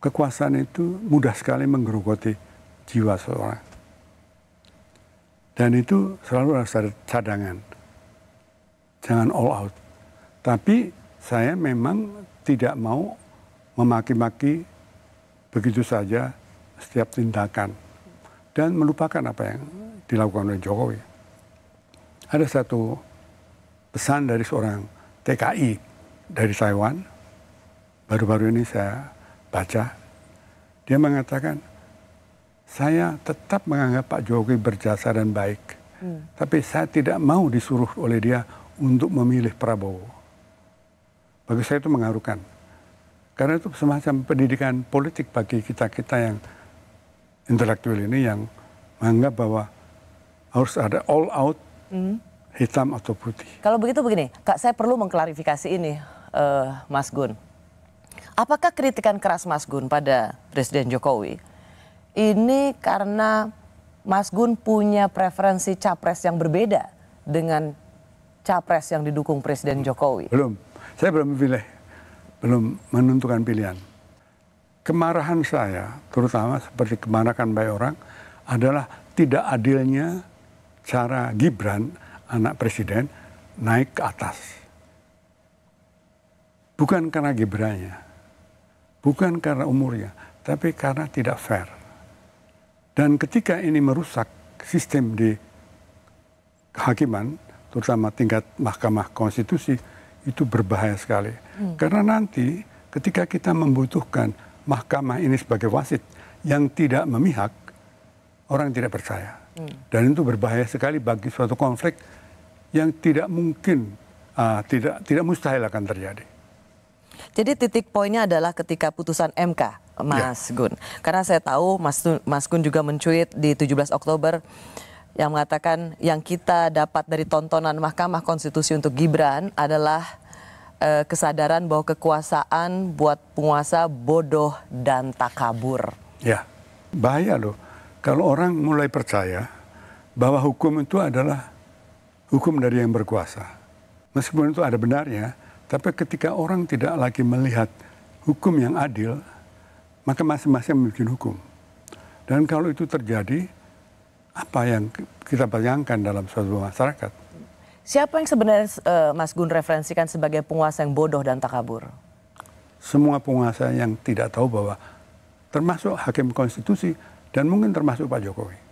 kekuasaan itu mudah sekali menggerogoti jiwa seseorang, Dan itu selalu harus ada cadangan. Jangan all out. Tapi saya memang tidak mau memaki-maki begitu saja setiap tindakan. Dan melupakan apa yang dilakukan oleh Jokowi. Ada satu pesan dari seorang TKI dari Taiwan. Baru-baru ini saya baca, dia mengatakan, saya tetap menganggap Pak Jokowi berjasa dan baik. Hmm. Tapi saya tidak mau disuruh oleh dia untuk memilih Prabowo. Bagi saya itu mengharukan. Karena itu semacam pendidikan politik bagi kita-kita yang intelektual ini yang menganggap bahwa harus ada all out hmm. hitam atau putih. Kalau begitu begini, Kak saya perlu mengklarifikasi ini uh, Mas Gun. Apakah kritikan keras Mas Gun pada Presiden Jokowi ini karena Mas Gun punya preferensi capres yang berbeda dengan capres yang didukung Presiden hmm. Jokowi? Belum, saya belum memilih, belum menentukan pilihan. Kemarahan saya, terutama seperti kemarahan banyak orang, adalah tidak adilnya cara Gibran, anak presiden, naik ke atas. Bukan karena Gibran-nya, bukan karena umurnya, tapi karena tidak fair. Dan ketika ini merusak sistem di kehakiman, terutama tingkat Mahkamah Konstitusi, itu berbahaya sekali. Hmm. Karena nanti ketika kita membutuhkan mahkamah ini sebagai wasit yang tidak memihak, orang tidak percaya. Hmm. Dan itu berbahaya sekali bagi suatu konflik yang tidak mungkin, uh, tidak tidak mustahil akan terjadi. Jadi titik poinnya adalah ketika putusan MK iya. Mas ya. Gun. Karena saya tahu Mas, Mas Gun juga mencuit di 17 Oktober yang mengatakan yang kita dapat dari tontonan Mahkamah Konstitusi untuk Gibran adalah eh, kesadaran bahwa kekuasaan buat penguasa bodoh dan takabur. Ya, bahaya loh. Kalau orang mulai percaya bahwa hukum itu adalah hukum dari yang berkuasa. Meskipun itu ada benarnya, tapi ketika orang tidak lagi melihat hukum yang adil, maka masing-masing memiliki hukum. Dan kalau itu terjadi, apa yang kita bayangkan dalam suatu masyarakat? Siapa yang sebenarnya uh, Mas Gun referensikan sebagai penguasa yang bodoh dan takabur? Semua penguasa yang tidak tahu bahwa termasuk hakim konstitusi dan mungkin termasuk Pak Jokowi.